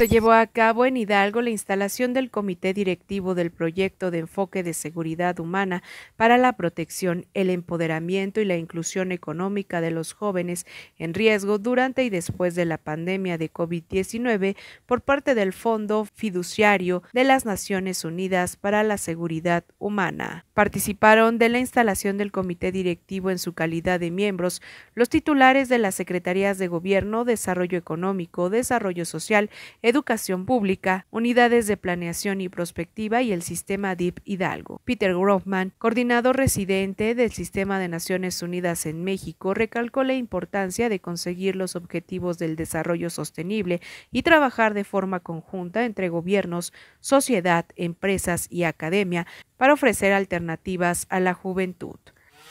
Se llevó a cabo en Hidalgo la instalación del Comité Directivo del Proyecto de Enfoque de Seguridad Humana para la Protección, el Empoderamiento y la Inclusión Económica de los Jóvenes en Riesgo durante y después de la pandemia de COVID-19 por parte del Fondo Fiduciario de las Naciones Unidas para la Seguridad Humana. Participaron de la instalación del Comité Directivo en su calidad de miembros los titulares de las Secretarías de Gobierno, Desarrollo Económico, Desarrollo Social, educación pública, unidades de planeación y prospectiva y el sistema DIP Hidalgo. Peter Groffman, coordinador residente del Sistema de Naciones Unidas en México, recalcó la importancia de conseguir los objetivos del desarrollo sostenible y trabajar de forma conjunta entre gobiernos, sociedad, empresas y academia para ofrecer alternativas a la juventud.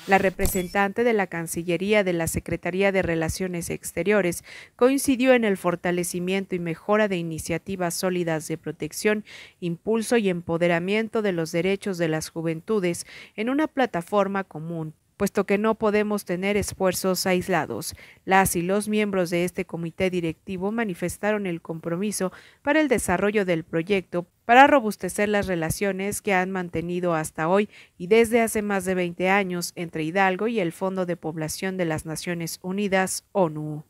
La representante de la Cancillería de la Secretaría de Relaciones Exteriores coincidió en el fortalecimiento y mejora de iniciativas sólidas de protección, impulso y empoderamiento de los derechos de las juventudes en una plataforma común puesto que no podemos tener esfuerzos aislados. Las y los miembros de este comité directivo manifestaron el compromiso para el desarrollo del proyecto para robustecer las relaciones que han mantenido hasta hoy y desde hace más de 20 años entre Hidalgo y el Fondo de Población de las Naciones Unidas, ONU.